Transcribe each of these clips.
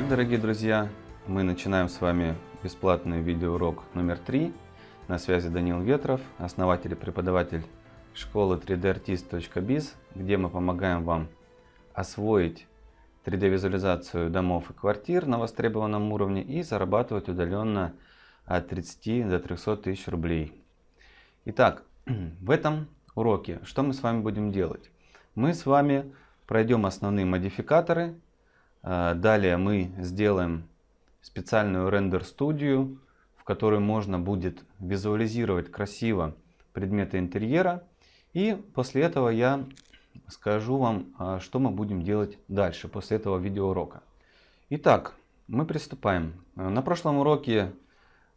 Итак, дорогие друзья, мы начинаем с вами бесплатный видеоурок номер три. На связи Данил Ветров, основатель и преподаватель школы 3dartist.biz, где мы помогаем вам освоить 3D-визуализацию домов и квартир на востребованном уровне и зарабатывать удаленно от 30 до 300 тысяч рублей. Итак, в этом уроке что мы с вами будем делать? Мы с вами пройдем основные модификаторы а, далее мы сделаем специальную рендер-студию, в которой можно будет визуализировать красиво предметы интерьера. И после этого я скажу вам, а, что мы будем делать дальше, после этого видеоурока. Итак, мы приступаем. На прошлом уроке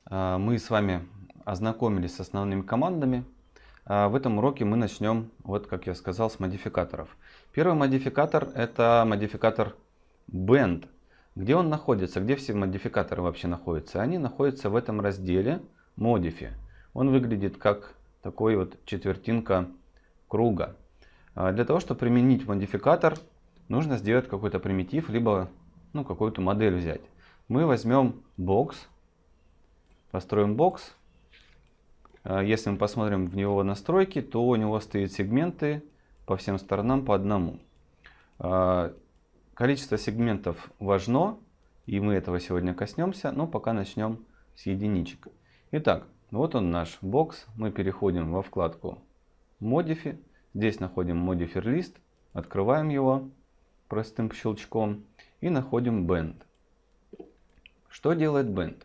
а, мы с вами ознакомились с основными командами. В этом уроке мы начнем, вот как я сказал, с модификаторов. Первый модификатор это модификатор Band. Где он находится? Где все модификаторы вообще находятся? Они находятся в этом разделе Modify. Он выглядит как такой вот четвертинка круга. А, для того, чтобы применить модификатор, нужно сделать какой-то примитив, либо ну, какую-то модель взять. Мы возьмем бокс, построим бокс. А, если мы посмотрим в него настройки, то у него стоят сегменты по всем сторонам по одному. А, Количество сегментов важно, и мы этого сегодня коснемся, но пока начнем с единичек. Итак, вот он наш бокс. Мы переходим во вкладку Modify. Здесь находим Modifier List, открываем его простым щелчком и находим Bend. Что делает Bend?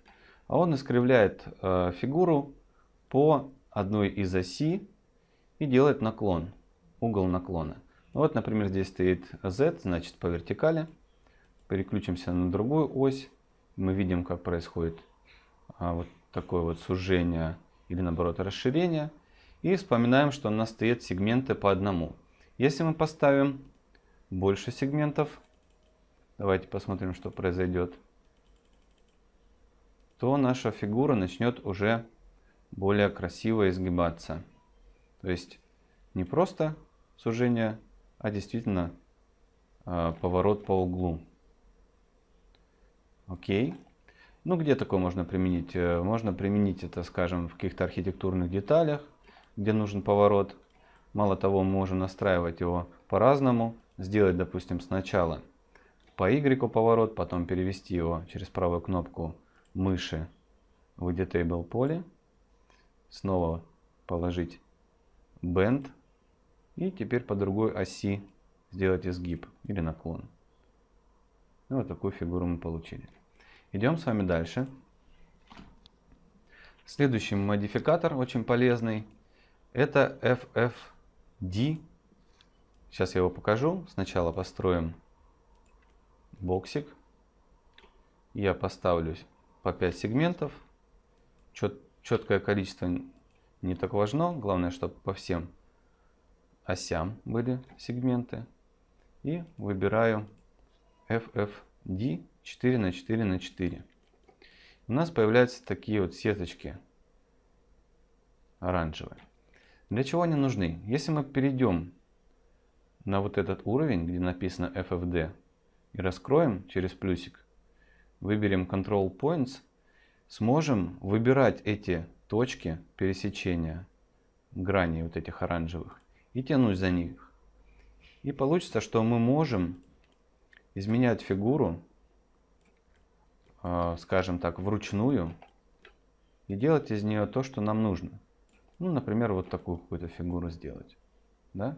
А он искривляет э, фигуру по одной из оси и делает наклон, угол наклона. Вот, например, здесь стоит Z, значит по вертикали. Переключимся на другую ось. Мы видим, как происходит а, вот такое вот сужение или наоборот расширение. И вспоминаем, что у нас стоят сегменты по одному. Если мы поставим больше сегментов, давайте посмотрим, что произойдет, то наша фигура начнет уже более красиво изгибаться. То есть не просто сужение а действительно э, поворот по углу. Окей. Ну, где такое можно применить? Э, можно применить это, скажем, в каких-то архитектурных деталях, где нужен поворот. Мало того, мы можем настраивать его по-разному. Сделать, допустим, сначала по Y поворот, потом перевести его через правую кнопку мыши в Editable поле. Снова положить Bend и теперь по другой оси сделать изгиб или наклон. Ну, вот такую фигуру мы получили. Идем с вами дальше. Следующий модификатор, очень полезный, это FFD. Сейчас я его покажу. Сначала построим боксик. Я поставлю по 5 сегментов. Чет, четкое количество не так важно. Главное, чтобы по всем осям были сегменты. И выбираю FFD 4 на 4 на 4. У нас появляются такие вот сеточки оранжевые. Для чего они нужны? Если мы перейдем на вот этот уровень, где написано FFD, и раскроем через плюсик, выберем Control Points, сможем выбирать эти точки пересечения граней вот этих оранжевых и тянусь за них. И получится, что мы можем изменять фигуру, а, скажем так, вручную и делать из нее то, что нам нужно. Ну, например, вот такую какую-то фигуру сделать. Да?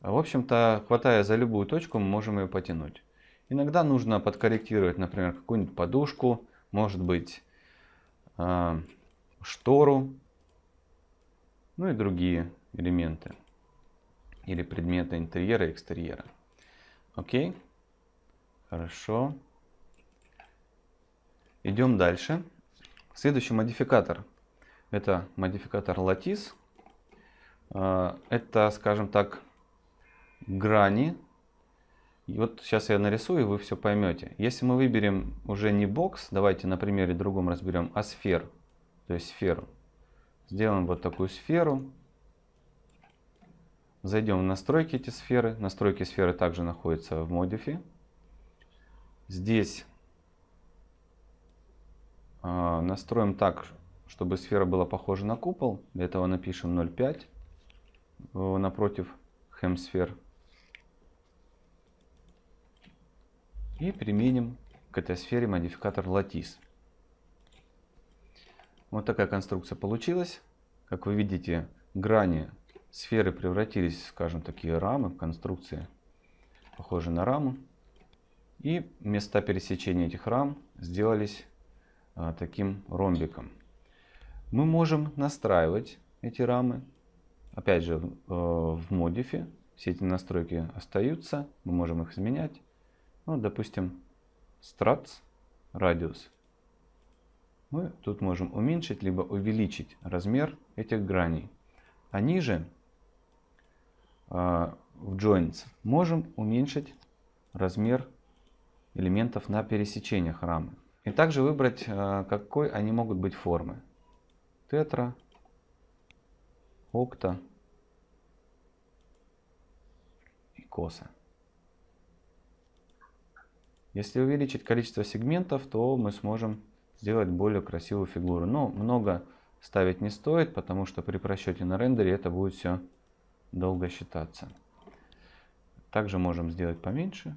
А, в общем-то, хватая за любую точку, мы можем ее потянуть. Иногда нужно подкорректировать, например, какую-нибудь подушку, может быть, а, штору, ну и другие элементы или предметы интерьера и экстерьера. Окей? Хорошо. Идем дальше. Следующий модификатор. Это модификатор латис. Э, это, скажем так, грани. И вот сейчас я нарисую, и вы все поймете. Если мы выберем уже не бокс, давайте на примере другом разберем, а сфер, то есть сферу. Сделаем вот такую сферу. Зайдем в настройки эти сферы. Настройки сферы также находятся в Modify. Здесь а, настроим так, чтобы сфера была похожа на купол. Для этого напишем 0,5 напротив хемсфер. И применим к этой сфере модификатор латис. Вот такая конструкция получилась. Как вы видите, грани сферы превратились, скажем, такие рамы, конструкции, похожие на рамы. И места пересечения этих рам сделались а, таким ромбиком. Мы можем настраивать эти рамы. Опять же, в э, модифе все эти настройки остаются, мы можем их изменять. Ну, допустим, struts, радиус. Мы тут можем уменьшить либо увеличить размер этих граней. А ниже Э, в joints можем уменьшить размер элементов на пересечениях рамы. И также выбрать, э, какой они могут быть формы. Тетра, окта и коса. Если увеличить количество сегментов, то мы сможем сделать более красивую фигуру. Но много ставить не стоит, потому что при просчете на рендере это будет все долго считаться. Также можем сделать поменьше.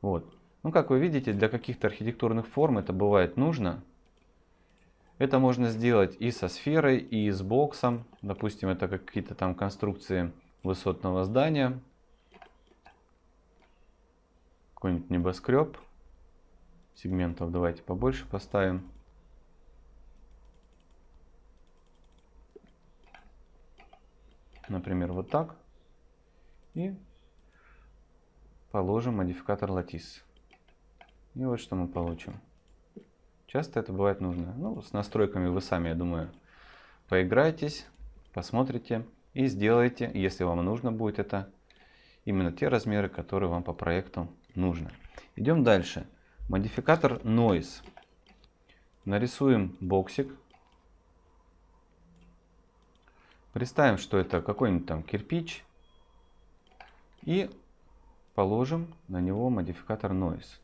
Вот. Ну, как вы видите, для каких-то архитектурных форм это бывает нужно. Это можно сделать и со сферой, и с боксом. Допустим, это какие-то там конструкции высотного здания. Какой-нибудь небоскреб. Сегментов давайте побольше поставим. например, вот так, и положим модификатор латис. И вот что мы получим. Часто это бывает нужно. Ну, с настройками вы сами, я думаю, поиграйтесь, посмотрите и сделайте, если вам нужно будет это, именно те размеры, которые вам по проекту нужно. Идем дальше. Модификатор Noise. Нарисуем боксик Представим, что это какой-нибудь там кирпич. И положим на него модификатор noise.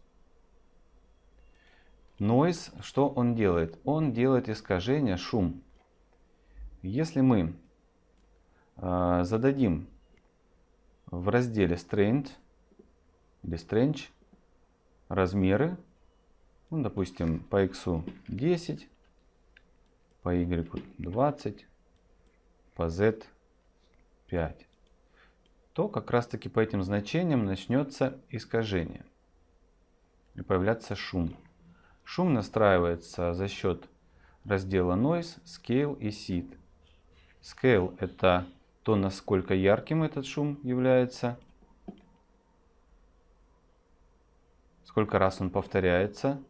Noise, что он делает? Он делает искажение, шум. Если мы э, зададим в разделе Strange или Strange размеры, ну, допустим, по x 10, по y 20, по z5, то как раз таки по этим значениям начнется искажение и появляться шум. Шум настраивается за счет раздела Noise, Scale и Seed. Scale это то, насколько ярким этот шум является, сколько раз он повторяется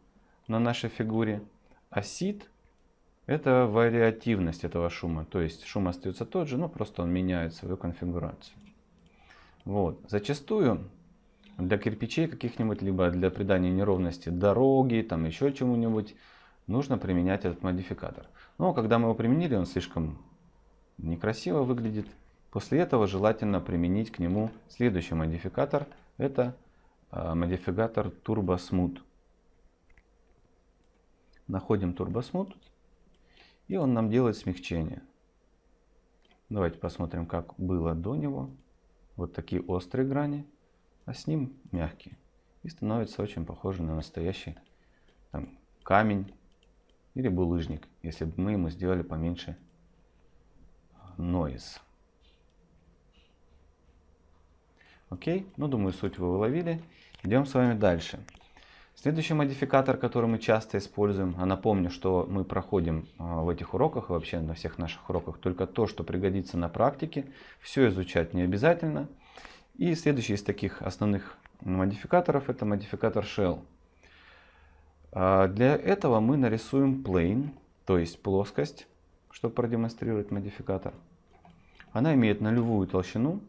на нашей фигуре. А Seed это вариативность этого шума. То есть шум остается тот же, но просто он меняет свою конфигурацию. Вот. Зачастую для кирпичей каких-нибудь, либо для придания неровности дороги, там еще чему-нибудь, нужно применять этот модификатор. Но когда мы его применили, он слишком некрасиво выглядит. После этого желательно применить к нему следующий модификатор. Это э, модификатор Turbo Smooth. Находим Turbo Smooth и он нам делает смягчение. Давайте посмотрим, как было до него. Вот такие острые грани, а с ним мягкие. И становится очень похоже на настоящий там, камень или булыжник, если бы мы ему сделали поменьше noise. Окей, ну думаю суть вы уловили. Идем с вами дальше. Следующий модификатор, который мы часто используем, а напомню, что мы проходим а, в этих уроках, и вообще на всех наших уроках, только то, что пригодится на практике, все изучать не обязательно. И следующий из таких основных модификаторов это модификатор shell. А, для этого мы нарисуем plane, то есть плоскость, чтобы продемонстрировать модификатор. Она имеет нулевую толщину,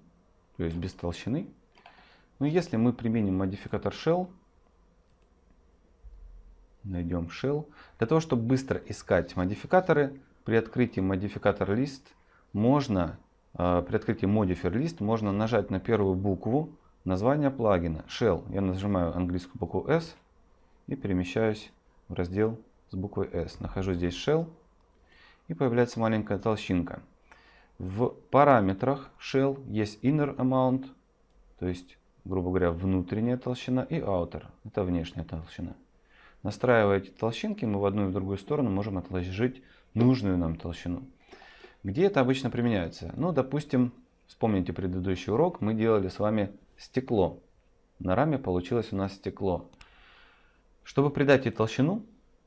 то есть без толщины. Но если мы применим модификатор shell, найдем shell. Для того, чтобы быстро искать модификаторы, при открытии модификатор лист можно, э, при открытии модифер лист можно нажать на первую букву названия плагина shell. Я нажимаю английскую букву S и перемещаюсь в раздел с буквой S. Нахожу здесь shell и появляется маленькая толщинка. В параметрах shell есть inner amount, то есть, грубо говоря, внутренняя толщина и outer, это внешняя толщина. Настраивая эти толщинки, мы в одну и в другую сторону можем отложить нужную нам толщину. Где это обычно применяется? Ну, допустим, вспомните предыдущий урок, мы делали с вами стекло. На раме получилось у нас стекло. Чтобы придать ей толщину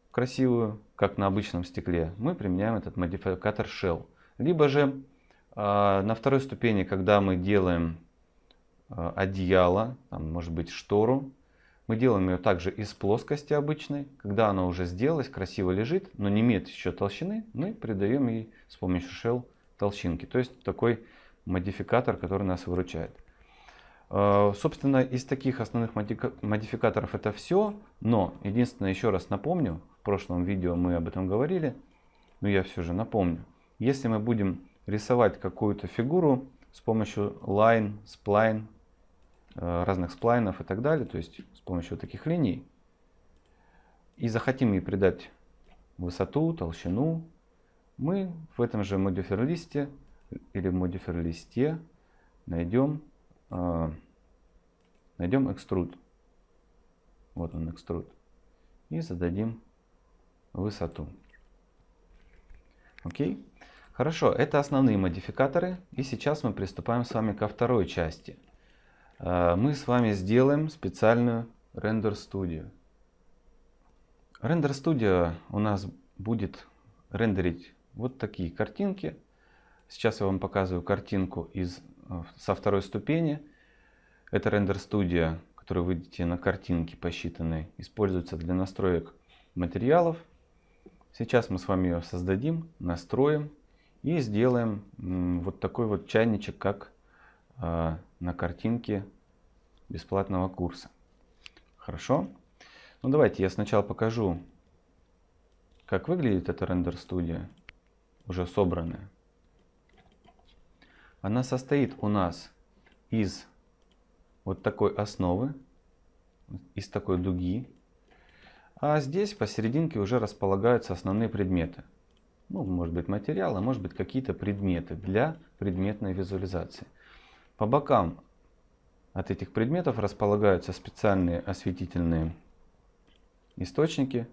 красивую, как на обычном стекле, мы применяем этот модификатор Shell. Либо же э, на второй ступени, когда мы делаем э, одеяло, там, может быть штору, мы делаем ее также из плоскости обычной. Когда она уже сделалась, красиво лежит, но не имеет еще толщины, мы придаем ей с помощью shell толщинки. То есть такой модификатор, который нас выручает. Э, собственно, из таких основных модификаторов это все, но единственное, еще раз напомню, в прошлом видео мы об этом говорили, но я все же напомню. Если мы будем рисовать какую-то фигуру с помощью line, spline, э, разных сплайнов и так далее, то есть помощью таких линий и захотим ей придать высоту, толщину, мы в этом же модифер-листе или в модифер-листе найдем, э, найдем экструд. Вот он экструд. И зададим высоту. Окей? Хорошо, это основные модификаторы. И сейчас мы приступаем с вами ко второй части – Э, мы с вами сделаем специальную рендер-студию. Рендер-студия у нас будет рендерить вот такие картинки. Сейчас я вам показываю картинку из, э, со второй ступени. Это рендер-студия, которую вы видите на картинке посчитанной, используется для настроек материалов. Сейчас мы с вами ее создадим, настроим и сделаем вот такой вот чайничек, как э, на картинке бесплатного курса. Хорошо? Ну давайте я сначала покажу, как выглядит эта рендер-студия, уже собранная. Она состоит у нас из вот такой основы, из такой дуги. А здесь посерединке уже располагаются основные предметы. Ну, может быть материалы, а может быть какие-то предметы для предметной визуализации. По бокам от этих предметов располагаются специальные осветительные источники,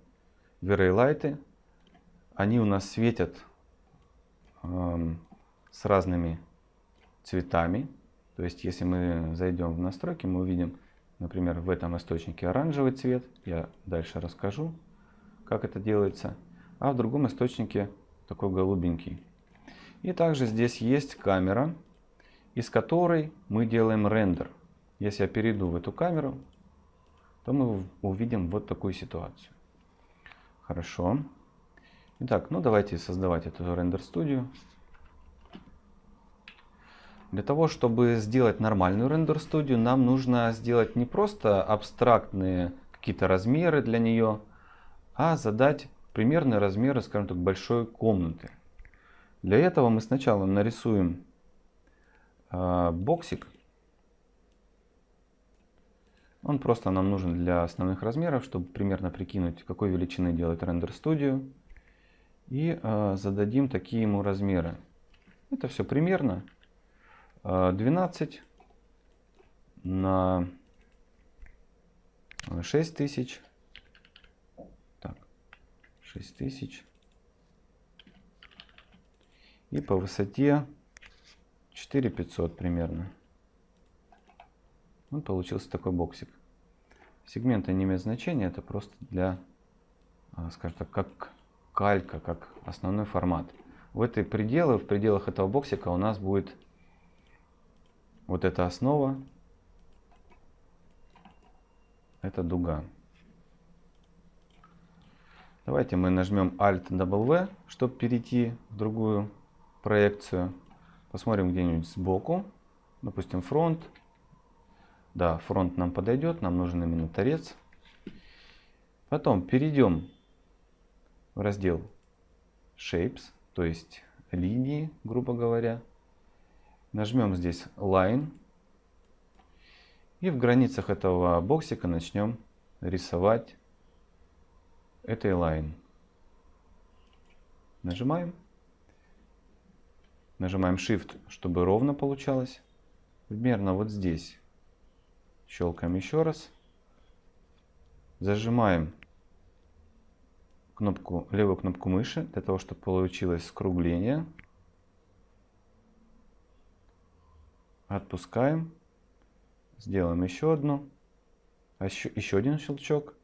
верейлайты. Они у нас светят э, с разными цветами. То есть, если мы зайдем в настройки, мы увидим, например, в этом источнике оранжевый цвет. Я дальше расскажу, как это делается. А в другом источнике такой голубенький. И также здесь есть камера, из которой мы делаем рендер. Если я перейду в эту камеру, то мы увидим вот такую ситуацию. Хорошо. Итак, ну давайте создавать эту рендер-студию. Для того, чтобы сделать нормальную рендер-студию, нам нужно сделать не просто абстрактные какие-то размеры для нее, а задать примерные размеры, скажем так, большой комнаты. Для этого мы сначала нарисуем э, боксик, он просто нам нужен для основных размеров, чтобы примерно прикинуть, какой величины делать рендер-студию. И э, зададим такие ему размеры. Это все примерно. 12 э, на 6 э, тысяч. Так, 6 тысяч. И по высоте 4500 примерно. Вот получился такой боксик. Сегменты не имеют значения, это просто для, а, скажем так, как калька, как основной формат. В этой пределы, в пределах этого боксика у нас будет вот эта основа, это дуга. Давайте мы нажмем Alt W, чтобы перейти в другую проекцию. Посмотрим где-нибудь сбоку, допустим, фронт, да, фронт нам подойдет, нам нужен именно торец. Потом перейдем в раздел Shapes, то есть линии, грубо говоря. Нажмем здесь Line. И в границах этого боксика начнем рисовать этой Line. Нажимаем. Нажимаем Shift, чтобы ровно получалось. Примерно вот здесь. Щелкаем еще раз. Зажимаем кнопку, левую кнопку мыши для того, чтобы получилось скругление. Отпускаем. Сделаем еще одну. Еще, а еще один щелчок.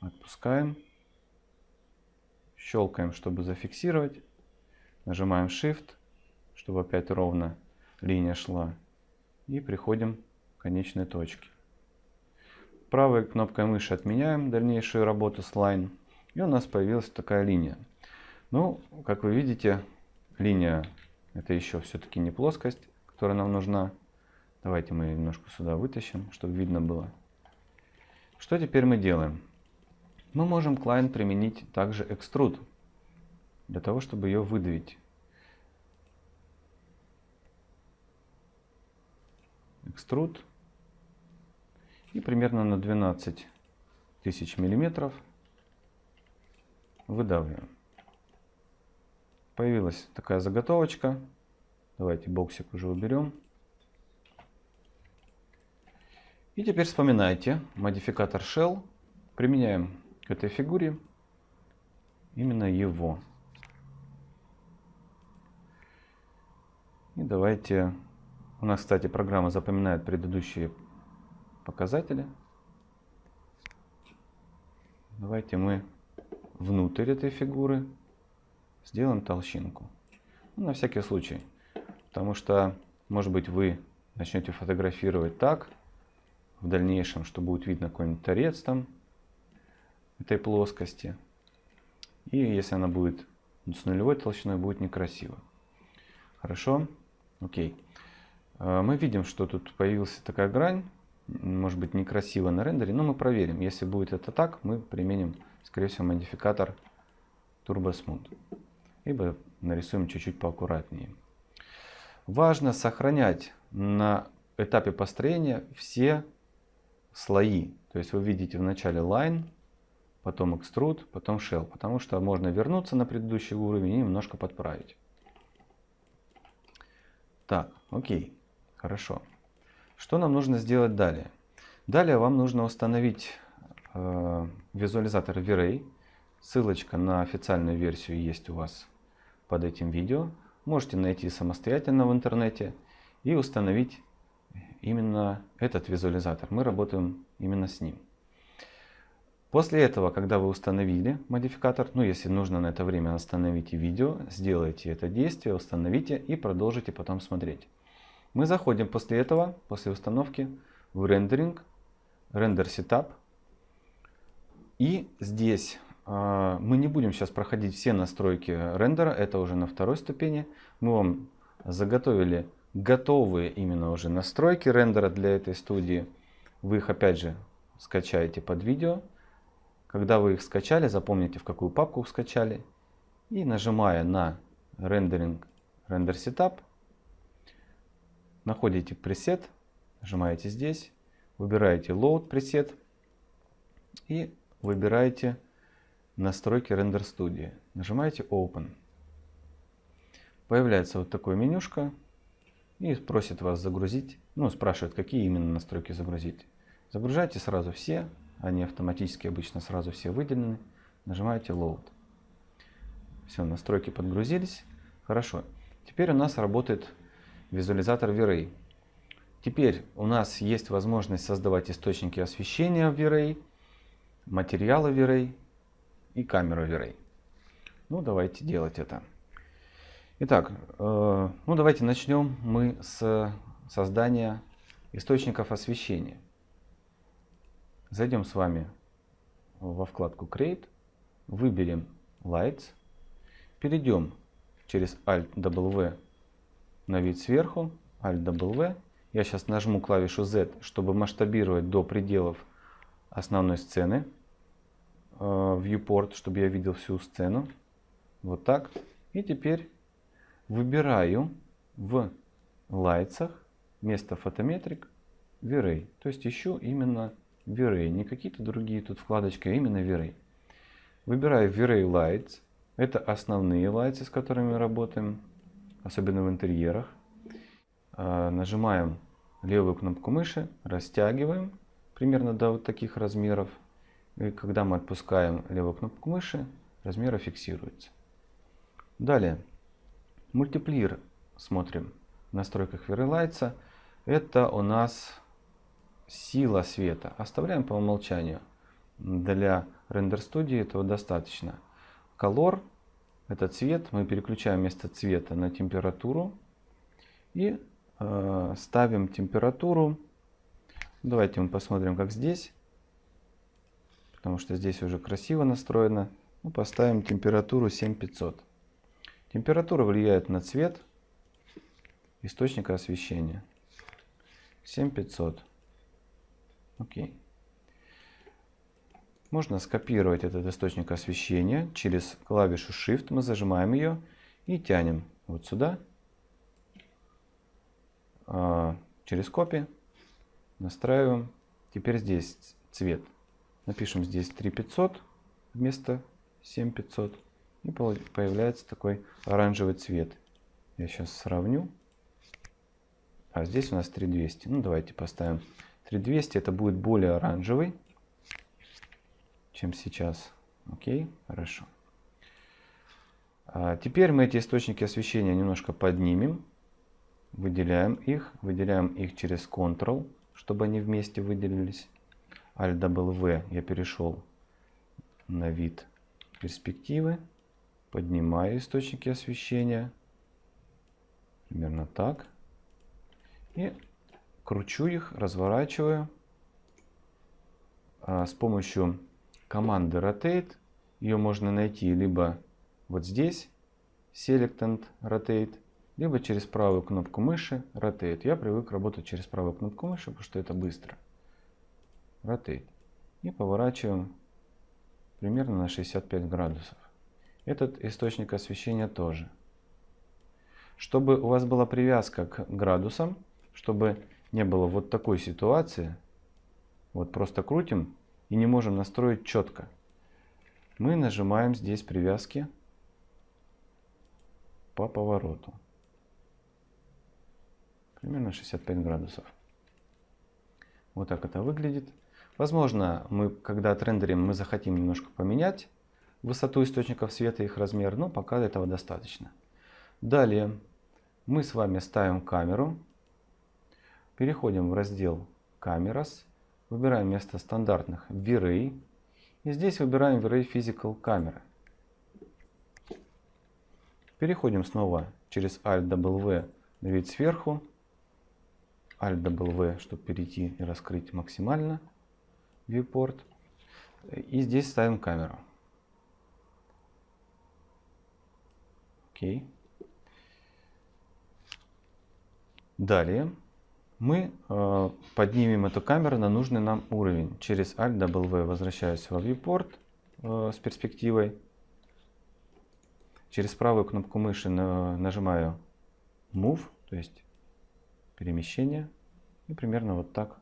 Отпускаем. Щелкаем, чтобы зафиксировать. Нажимаем Shift, чтобы опять ровно линия шла. И приходим конечной точки. Правой кнопкой мыши отменяем дальнейшую работу с line. И у нас появилась такая линия. Ну, как вы видите, линия это еще все-таки не плоскость, которая нам нужна. Давайте мы ее немножко сюда вытащим, чтобы видно было. Что теперь мы делаем? Мы можем к line применить также экструд, для того, чтобы ее выдавить. Экструд. И примерно на 12 тысяч миллиметров выдавливаем. Появилась такая заготовочка. Давайте боксик уже уберем. И теперь вспоминайте модификатор Shell. Применяем к этой фигуре именно его. И давайте... У нас, кстати, программа запоминает предыдущие показатели. Давайте мы внутрь этой фигуры сделаем толщинку. Ну, на всякий случай. Потому что, может быть, вы начнете фотографировать так в дальнейшем, что будет видно какой-нибудь торец там этой плоскости. И если она будет с нулевой толщиной, будет некрасиво. Хорошо? Окей. Э, мы видим, что тут появилась такая грань может быть, некрасиво на рендере, но мы проверим. Если будет это так, мы применим, скорее всего, модификатор Turbo Smooth. Либо нарисуем чуть-чуть поаккуратнее. Важно сохранять на этапе построения все слои. То есть вы видите в начале line, потом extrude, потом shell. Потому что можно вернуться на предыдущий уровень и немножко подправить. Так, окей, хорошо. Что нам нужно сделать далее? Далее вам нужно установить э, визуализатор V-Ray. Ссылочка на официальную версию есть у вас под этим видео. Можете найти самостоятельно в интернете и установить именно этот визуализатор. Мы работаем именно с ним. После этого, когда вы установили модификатор, ну если нужно на это время остановите видео, сделайте это действие, установите и продолжите потом смотреть. Мы заходим после этого, после установки, в рендеринг, рендер сетап. И здесь э, мы не будем сейчас проходить все настройки рендера, это уже на второй ступени. Мы вам заготовили готовые именно уже настройки рендера для этой студии. Вы их опять же скачаете под видео. Когда вы их скачали, запомните в какую папку скачали. И нажимая на рендеринг, рендер сетап, Находите пресет, нажимаете здесь, выбираете Load пресет и выбираете настройки Render Studio. Нажимаете Open. Появляется вот такое менюшка и просит вас загрузить, ну спрашивает, какие именно настройки загрузить. Загружайте сразу все, они автоматически обычно сразу все выделены. Нажимаете Load. Все, настройки подгрузились. Хорошо. Теперь у нас работает визуализатор V-Ray. Теперь у нас есть возможность создавать источники освещения в V-Ray, материалы V-Ray и камеру V-Ray. Ну, давайте делать это. Итак, э, ну давайте начнем мы с создания источников освещения. Зайдем с вами во вкладку Create, выберем Lights, перейдем через Alt-W на вид сверху, Alt W. Я сейчас нажму клавишу Z, чтобы масштабировать до пределов основной сцены. Э, viewport, чтобы я видел всю сцену. Вот так. И теперь выбираю в лайцах место фотометрик V-Ray. То есть ищу именно V-Ray. Не какие-то другие тут вкладочки, а именно V-Ray. Выбираю V-Ray Lights. Это основные лайцы, с которыми мы работаем особенно в интерьерах. А, нажимаем левую кнопку мыши, растягиваем примерно до вот таких размеров. И когда мы отпускаем левую кнопку мыши, размеры фиксируются. Далее, мультиплиер смотрим в настройках Verilights. Это у нас сила света. Оставляем по умолчанию. Для рендер студии этого достаточно. Color это цвет. Мы переключаем вместо цвета на температуру и э, ставим температуру. Давайте мы посмотрим, как здесь, потому что здесь уже красиво настроено. Мы поставим температуру 7500. Температура влияет на цвет источника освещения. 7500. Окей. Можно скопировать этот источник освещения. Через клавишу Shift мы зажимаем ее и тянем вот сюда. А, через копи настраиваем. Теперь здесь цвет. Напишем здесь 3500 вместо 7500. И появляется такой оранжевый цвет. Я сейчас сравню. А здесь у нас 3200. Ну, давайте поставим 3200. Это будет более оранжевый чем сейчас. Окей, хорошо. А, теперь мы эти источники освещения немножко поднимем. Выделяем их. Выделяем их через Ctrl, чтобы они вместе выделились. Alt-W я перешел на вид перспективы. Поднимаю источники освещения. Примерно так. И кручу их, разворачиваю. А, с помощью команды Rotate. Ее можно найти либо вот здесь, Selectant Rotate, либо через правую кнопку мыши Rotate. Я привык работать через правую кнопку мыши, потому что это быстро. Rotate. И поворачиваем примерно на 65 градусов. Этот источник освещения тоже. Чтобы у вас была привязка к градусам, чтобы не было вот такой ситуации, вот просто крутим и не можем настроить четко, мы нажимаем здесь привязки по повороту. Примерно 65 градусов. Вот так это выглядит. Возможно, мы, когда отрендерим, мы захотим немножко поменять высоту источников света и их размер, но пока этого достаточно. Далее мы с вами ставим камеру. Переходим в раздел «Камерас». Выбираем вместо стандартных v И здесь выбираем V-Ray Physical Camera. Переходим снова через Alt-W на вид сверху. Alt-W, чтобы перейти и раскрыть максимально viewport. И здесь ставим камеру. Окей. Далее мы э, поднимем эту камеру на нужный нам уровень. Через Alt W возвращаюсь во viewport э, с перспективой. Через правую кнопку мыши на, нажимаю Move, то есть перемещение. И примерно вот так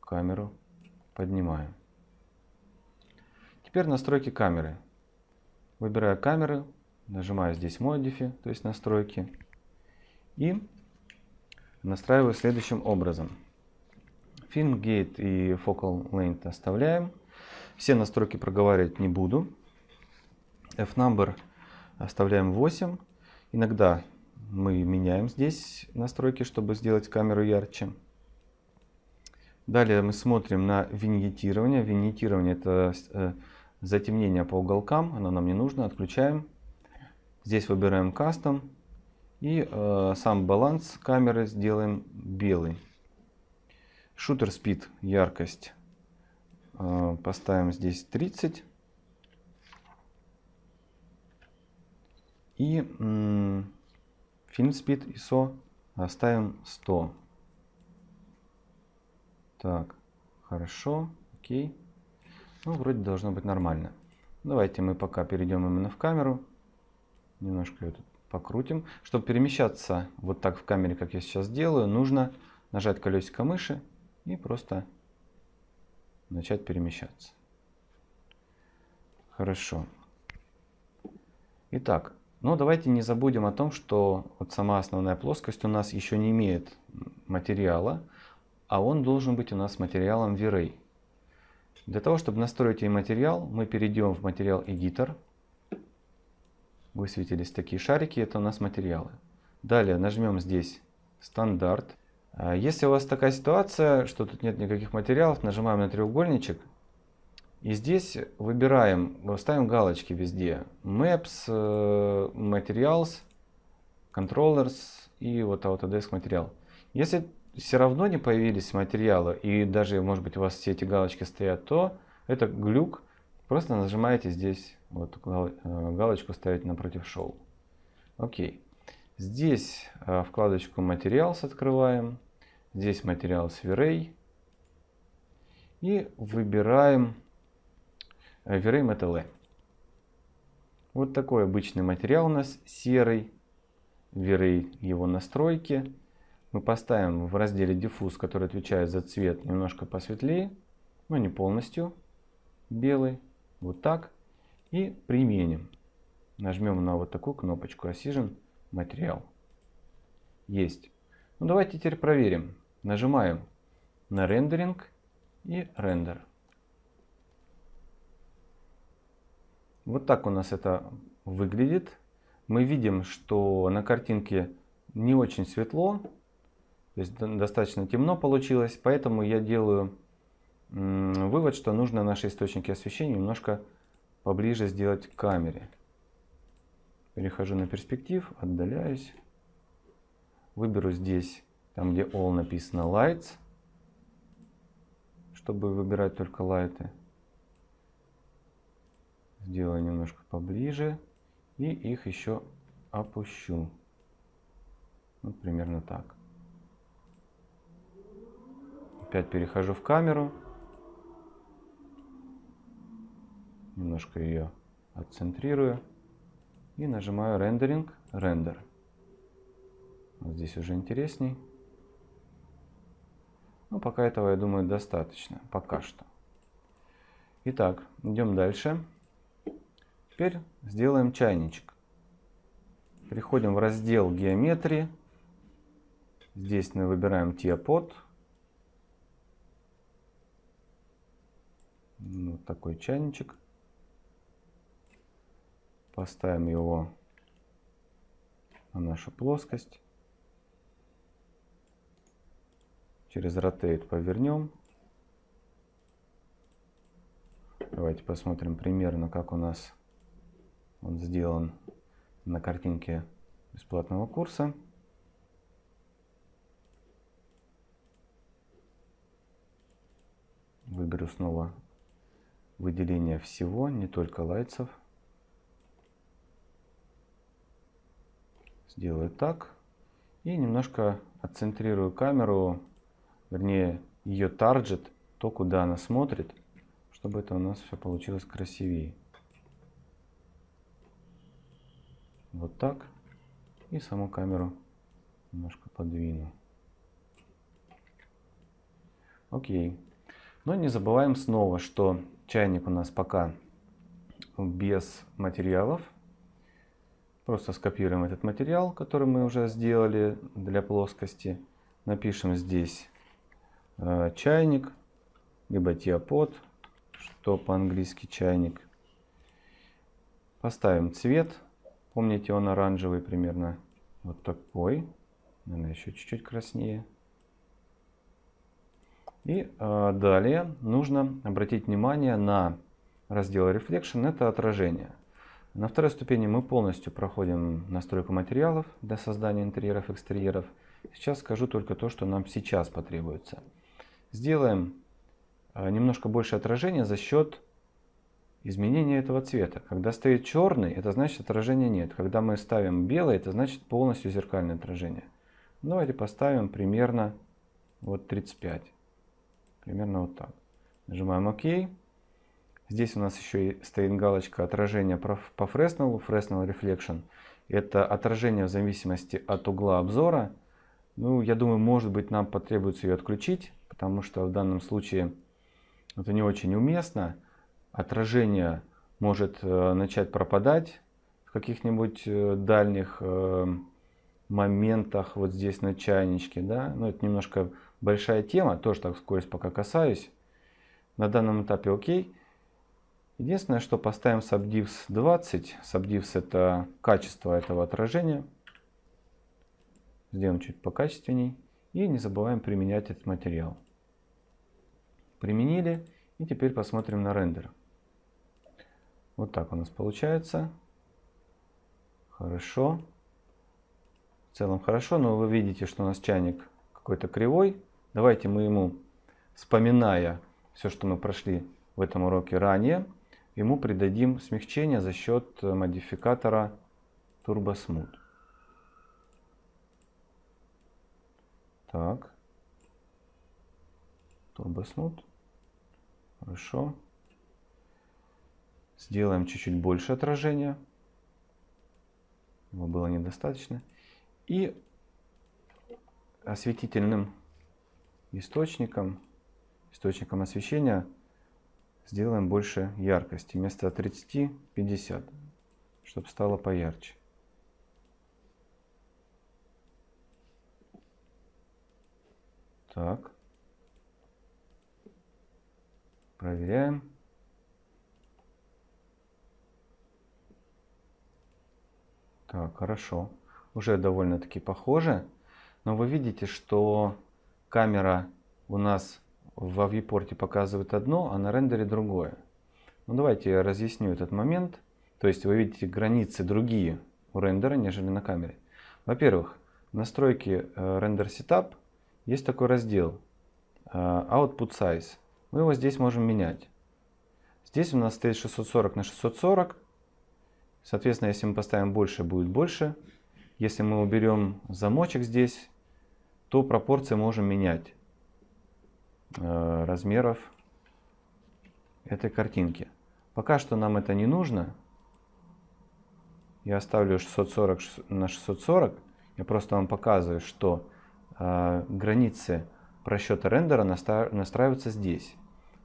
камеру поднимаю. Теперь настройки камеры. Выбираю камеры, нажимаю здесь Modify, то есть настройки. И настраиваю следующим образом. Film Gate и Focal Length оставляем. Все настройки проговаривать не буду. F-Number оставляем 8. Иногда мы меняем здесь настройки, чтобы сделать камеру ярче. Далее мы смотрим на виньетирование. Виньетирование это э, затемнение по уголкам, оно нам не нужно, отключаем. Здесь выбираем кастом, и э, сам баланс камеры сделаем белый. Шутер спид, яркость э, поставим здесь 30. И э, фильм спид ISO оставим 100. Так, хорошо, окей. Ну, вроде должно быть нормально. Давайте мы пока перейдем именно в камеру. Немножко ее тут покрутим. Чтобы перемещаться вот так в камере, как я сейчас делаю, нужно нажать колесико мыши и просто начать перемещаться. Хорошо. Итак, но ну, давайте не забудем о том, что вот сама основная плоскость у нас еще не имеет материала, а он должен быть у нас материалом V-Ray. Для того, чтобы настроить ей материал, мы перейдем в материал Editor – высветились такие шарики, это у нас материалы. Далее нажмем здесь стандарт. А, если у вас такая ситуация, что тут нет никаких материалов, нажимаем на треугольничек. И здесь выбираем, ставим галочки везде. Maps, э, Materials, Controllers и вот Autodesk материал. Если все равно не появились материалы, и даже, может быть, у вас все эти галочки стоят, то это глюк. Просто нажимаете здесь вот э, галочку ставить напротив шоу. Окей. Здесь э, вкладочку Materials открываем. Здесь материал Array. И выбираем VRAM э, ETL. Вот такой обычный материал у нас, серый. VRAY его настройки. Мы поставим в разделе Diffuse, который отвечает за цвет, немножко посветлее, но ну, не полностью белый. Вот так и применим. Нажмем на вот такую кнопочку Occlusion материал. Есть. Ну давайте теперь проверим. Нажимаем на рендеринг и рендер. Вот так у нас это выглядит. Мы видим, что на картинке не очень светло, то есть достаточно темно получилось, поэтому я делаю вывод, что нужно наши источники освещения немножко поближе сделать к камере. Перехожу на перспектив, отдаляюсь. Выберу здесь, там где All написано Lights, чтобы выбирать только лайты. Сделаю немножко поближе и их еще опущу. Вот примерно так. Опять перехожу в камеру. немножко ее отцентрирую и нажимаю рендеринг, рендер. Вот здесь уже интересней. Но ну, пока этого, я думаю, достаточно. Пока что. Итак, идем дальше. Теперь сделаем чайничек. Переходим в раздел геометрии. Здесь мы выбираем теопод. Ну, вот такой чайничек. Поставим его на нашу плоскость. Через Rotate повернем. Давайте посмотрим примерно, как у нас он сделан на картинке бесплатного курса. Выберу снова выделение всего, не только лайцев. Делаю так. И немножко отцентрирую камеру, вернее ее таргет, то, куда она смотрит, чтобы это у нас все получилось красивее. Вот так. И саму камеру немножко подвину. Окей. Но не забываем снова, что чайник у нас пока без материалов, Просто скопируем этот материал, который мы уже сделали для плоскости. Напишем здесь э, чайник, либо теопод, что по-английски чайник. Поставим цвет. Помните, он оранжевый примерно. Вот такой. Наверное, еще чуть-чуть краснее. И э, далее нужно обратить внимание на раздел Reflection. Это отражение. На второй ступени мы полностью проходим настройку материалов для создания интерьеров, экстерьеров. Сейчас скажу только то, что нам сейчас потребуется. Сделаем э, немножко больше отражения за счет изменения этого цвета. Когда стоит черный, это значит отражения нет. Когда мы ставим белый, это значит полностью зеркальное отражение. Давайте поставим примерно вот 35. Примерно вот так. Нажимаем ОК. Здесь у нас еще и стоит галочка отражения по Fresnel, Fresnel Reflection. Это отражение в зависимости от угла обзора. Ну, я думаю, может быть, нам потребуется ее отключить, потому что в данном случае это не очень уместно. Отражение может э, начать пропадать в каких-нибудь э, дальних э, моментах вот здесь на чайничке, да, Но ну, это немножко большая тема, тоже так скорость пока касаюсь. На данном этапе окей. Единственное, что поставим subdivs 20. Subdivs это качество этого отражения. Сделаем чуть покачественней. И не забываем применять этот материал. Применили. И теперь посмотрим на рендер. Вот так у нас получается. Хорошо. В целом хорошо, но вы видите, что у нас чайник какой-то кривой. Давайте мы ему, вспоминая все, что мы прошли в этом уроке ранее, ему придадим смягчение за счет э, модификатора Turbo Smooth. Так. Turbo Smooth. Хорошо. Сделаем чуть-чуть больше отражения. Его было недостаточно. И осветительным источником, источником освещения сделаем больше яркости. Вместо 30 50, чтобы стало поярче. Так. Проверяем. Так, хорошо. Уже довольно-таки похоже. Но вы видите, что камера у нас во viewport показывает одно, а на рендере другое. Ну, давайте я разъясню этот момент. То есть вы видите границы другие у рендера, нежели на камере. Во-первых, в настройке э, Render Setup есть такой раздел э, Output Size. Мы его здесь можем менять. Здесь у нас стоит 640 на 640. Соответственно, если мы поставим больше, будет больше. Если мы уберем замочек здесь, то пропорции можем менять. Э, размеров этой картинки. Пока что нам это не нужно. Я оставлю 640 на 640. Я просто вам показываю, что э, границы просчета рендера настраиваются здесь.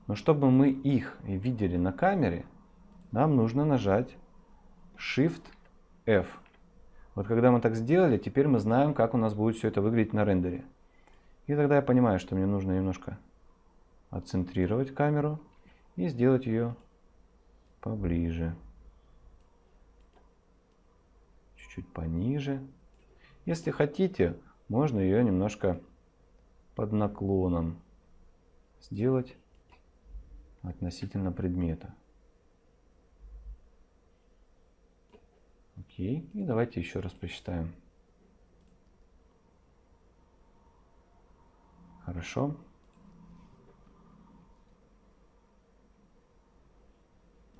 Но чтобы мы их видели на камере, нам нужно нажать Shift F. Вот когда мы так сделали, теперь мы знаем, как у нас будет все это выглядеть на рендере. И тогда я понимаю, что мне нужно немножко отцентрировать камеру и сделать ее поближе. Чуть-чуть пониже. Если хотите, можно ее немножко под наклоном сделать относительно предмета. Окей, и давайте еще раз посчитаем. Хорошо.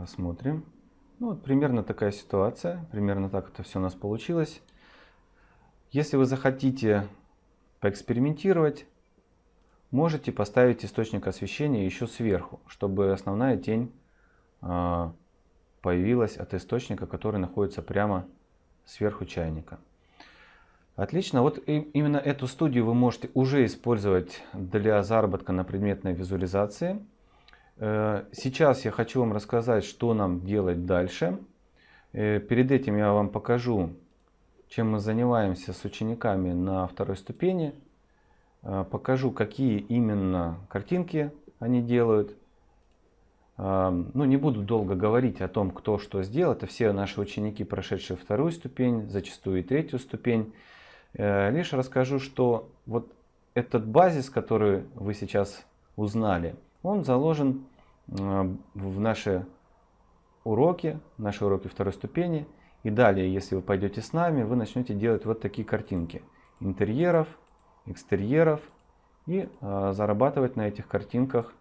Посмотрим. Ну, вот примерно такая ситуация, примерно так это все у нас получилось. Если вы захотите поэкспериментировать, можете поставить источник освещения еще сверху, чтобы основная тень а, появилась от источника, который находится прямо сверху чайника. Отлично, вот именно эту студию вы можете уже использовать для заработка на предметной визуализации. Э, сейчас я хочу вам рассказать, что нам делать дальше. Э, перед этим я вам покажу, чем мы занимаемся с учениками на второй ступени. Э, покажу, какие именно картинки они делают. Ну, не буду долго говорить о том, кто что сделал. Это все наши ученики, прошедшие вторую ступень, зачастую и третью ступень. Лишь расскажу, что вот этот базис, который вы сейчас узнали – он заложен э, в наши уроки, наши уроки второй ступени. И далее, если вы пойдете с нами, вы начнете делать вот такие картинки интерьеров, экстерьеров и э, зарабатывать на этих картинках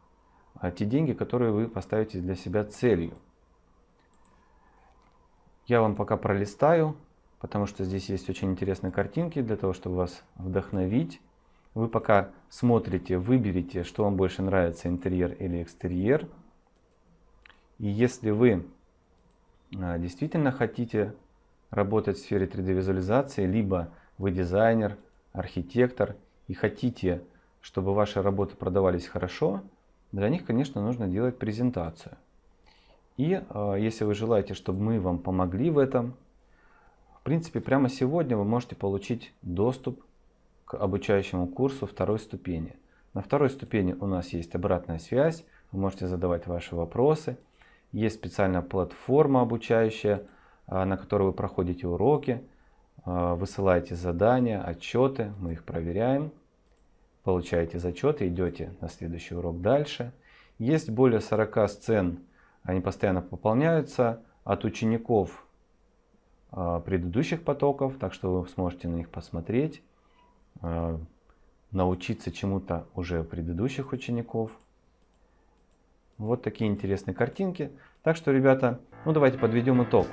э, те деньги, которые вы поставите для себя целью. Я вам пока пролистаю, потому что здесь есть очень интересные картинки для того, чтобы вас вдохновить вы пока смотрите, выберите, что вам больше нравится, интерьер или экстерьер. И если вы а, действительно хотите работать в сфере 3D-визуализации, либо вы дизайнер, архитектор и хотите, чтобы ваши работы продавались хорошо, для них, конечно, нужно делать презентацию. И а, если вы желаете, чтобы мы вам помогли в этом, в принципе, прямо сегодня вы можете получить доступ обучающему курсу второй ступени. На второй ступени у нас есть обратная связь, вы можете задавать ваши вопросы. Есть специальная платформа обучающая, а, на которой вы проходите уроки, а, высылаете задания, отчеты, мы их проверяем, получаете зачеты, идете на следующий урок дальше. Есть более 40 сцен, они постоянно пополняются от учеников а, предыдущих потоков, так что вы сможете на них посмотреть. Э, научиться чему-то уже предыдущих учеников. Вот такие интересные картинки. Так что, ребята, ну давайте подведем итог.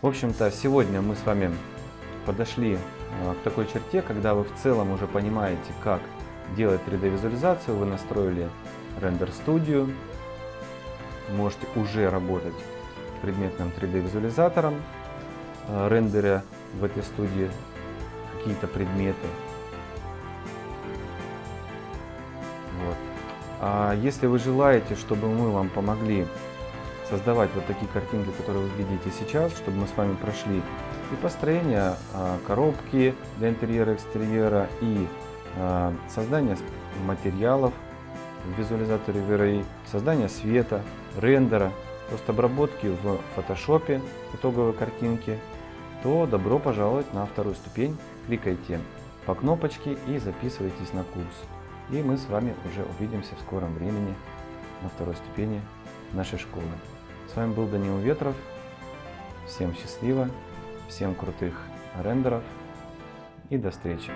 В общем-то, сегодня мы с вами подошли э, к такой черте, когда вы в целом уже понимаете, как делать 3D-визуализацию, вы настроили Render Studio, можете уже работать предметным 3D-визуализатором, э, рендеря в этой студии какие-то предметы, А если вы желаете, чтобы мы вам помогли создавать вот такие картинки, которые вы видите сейчас, чтобы мы с вами прошли и построение а, коробки для интерьера, экстерьера, и а, создание материалов в визуализаторе Vray, создание света, рендера, просто обработки в фотошопе итоговой картинки, то добро пожаловать на вторую ступень. Кликайте по кнопочке и записывайтесь на курс. И мы с вами уже увидимся в скором времени на второй ступени нашей школы. С вами был Данил Ветров. Всем счастливо, всем крутых рендеров и до встречи.